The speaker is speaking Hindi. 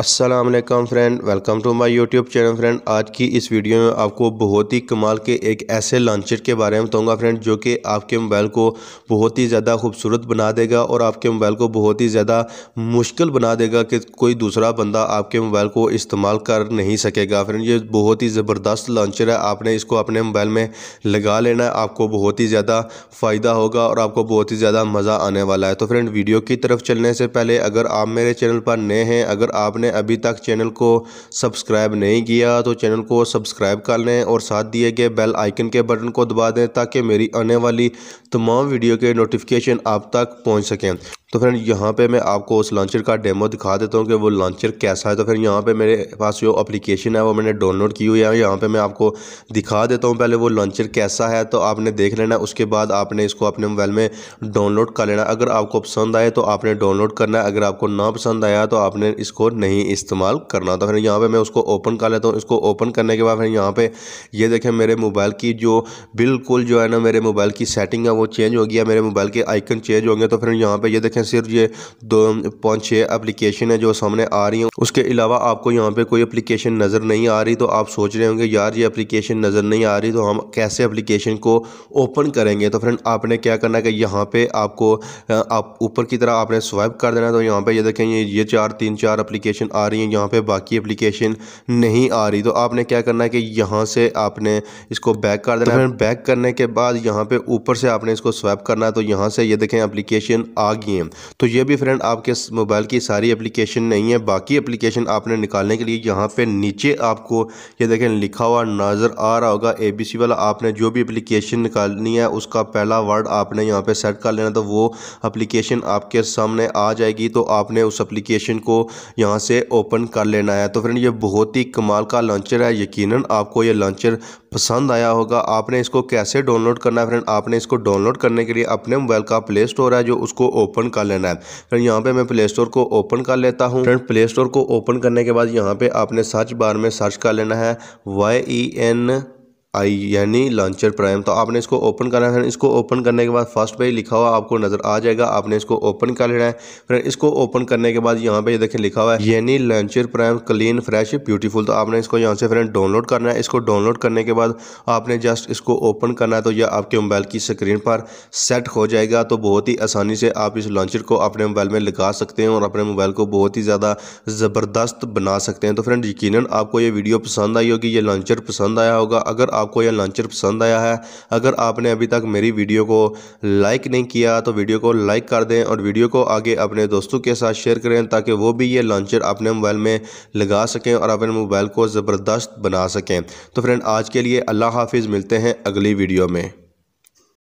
अस्सलाम वालेकुम friend welcome to my YouTube channel friend आज की इस वीडियो में आपको बहुत ही कमाल के एक ऐसे लॉन्चर के बारे में बताऊंगा फ्रेंड जो कि आपके मोबाइल को बहुत ही ज़्यादा खूबसूरत बना देगा और आपके मोबाइल को बहुत ही ज़्यादा मुश्किल बना देगा कि कोई दूसरा बंदा आपके मोबाइल को इस्तेमाल कर नहीं सकेगा फ्रेंड ये बहुत ही ज़बरदस्त लॉन्चर है आपने इसको अपने मोबाइल में लगा लेना है आपको बहुत ही ज़्यादा फ़ायदा होगा और आपको बहुत ही ज़्यादा मज़ा आने वाला है तो फ्रेंड वीडियो की तरफ चलने से पहले अगर आप मेरे चैनल पर नए हैं अगर आपने अभी तक चैनल को सब्सक्राइब नहीं किया तो चैनल को सब्सक्राइब कर लें और साथ दिए गए बेल आइकन के बटन को दबा दें ताकि मेरी आने वाली तमाम वीडियो के नोटिफिकेशन आप तक पहुँच सकें तो फ्रेंड यहाँ पे मैं आपको उस लॉन्चर का डेमो दिखा देता हूँ कि वो लॉन्चर कैसा है तो फिर यहाँ पे मेरे पास जो एप्लीकेशन है वो मैंने डाउनलोड की हुई है यहाँ पे मैं आपको दिखा देता हूँ पहले वो लॉन्चर कैसा है तो आपने देख लेना उसके बाद आपने इसको अपने मोबाइल में डाउनलोड कर लेना अगर आपको पसंद आए तो आपने डाउनलोड करना है अगर आपको ना पसंद आया तो आपने इसको नहीं इस्तेमाल करना तो फिर यहाँ पर मैं उसको ओपन कर लेता हूँ इसको ओपन करने के बाद फिर यहाँ पर ये देखें मेरे मोबाइल की जो बिल्कुल जो है ना मेरे मोबाइल की सेटिंग है वो चेंज हो गया मेरे मोबाइल के आइकन चेंज हो गए तो फिर यहाँ पर ये देखें देखें सिर्फ ये दो पाँच छः अप्लीकेशन है जो सामने आ रही हैं उसके अलावा आपको यहाँ पर कोई अप्लीकेशन नज़र नहीं आ रही तो आप सोच रहे होंगे यार ये अप्लीकेशन नज़र नहीं आ रही तो हम कैसे अप्लीकेशन को ओपन करेंगे तो फ्रेंड आपने क्या करना है कि यहाँ पे आपको आप ऊपर की तरह आपने स्वाइप कर देना तो यहाँ पे ये यह देखें ये ये चार तीन चार एप्लीकेशन आ रही हैं यहाँ पे बाकी एप्लीकेशन नहीं आ रही तो आपने क्या करना है कि यहाँ से आपने इसको बैक कर देना बैक तो करने के बाद यहाँ पर ऊपर से आपने इसको स्वैप करना है तो यहाँ से ये देखें अप्लीकेशन आ गई हैं तो ये भी फ्रेंड आपके मोबाइल की सारी एप्लीकेशन नहीं है बाकी एप्लीकेशन आपने निकालने के लिए यहाँ पे नीचे आपको ये देखें लिखा हुआ नज़र आ रहा होगा एबीसी वाला आपने जो भी एप्लीकेशन निकालनी है उसका पहला वर्ड आपने यहाँ पर सेट कर लेना तो वो अप्लीकेशन आपके सामने आ जाएगी तो आपने उस अप्लीकेशन को यहाँ से ओपन कर लेना है तो फ्रेंड ये बहुत ही कमाल का लॉन्चर है यकीन आपको ये लॉन्चर पसंद आया होगा आपने इसको कैसे डाउनलोड करना है फ्रेंड आपने इसको डाउनलोड करने के लिए अपने मोबाइल का प्ले स्टोर है जो उसको ओपन कर कर लेना है फ्रेंड यहाँ पे मैं प्ले स्टोर को ओपन कर लेता हूँ फ्रेंड प्ले स्टोर को ओपन करने के बाद यहाँ पे आपने सर्च बार में सर्च कर लेना है वाई ई एन आई यानी लॉन्चर प्राइम तो आपने इसको ओपन करना है इसको ओपन करने के बाद फर्स्ट पे लिखा हुआ आपको नज़र आ जाएगा आपने इसको ओपन कर लेना है फिर इसको ओपन करने के बाद यहाँ पे ये देखें लिखा हुआ है यानी launcher prime clean fresh beautiful तो आपने इसको यहाँ से फ्रेंड डाउनलोड करना है इसको डाउनलोड करने के बाद आपने जस्ट इसको ओपन करना है तो यह आपके मोबाइल की स्क्रीन पर सेट हो जाएगा तो बहुत ही आसानी से आप इस लॉन्चर को अपने मोबाइल में लगा सकते हैं और अपने मोबाइल को बहुत ही ज़्यादा ज़बरदस्त बना सकते हैं तो फ्रेंड यकीन आपको ये वीडियो पसंद आई होगी ये लॉन्चर पसंद आया होगा अगर आपको यह लॉन्चर पसंद आया है अगर आपने अभी तक मेरी वीडियो को लाइक नहीं किया तो वीडियो को लाइक कर दें और वीडियो को आगे अपने दोस्तों के साथ शेयर करें ताकि वो भी ये लॉन्चर अपने मोबाइल में लगा सकें और अपने मोबाइल को ज़बरदस्त बना सकें तो फ्रेंड आज के लिए अल्लाह हाफिज़ मिलते हैं अगली वीडियो में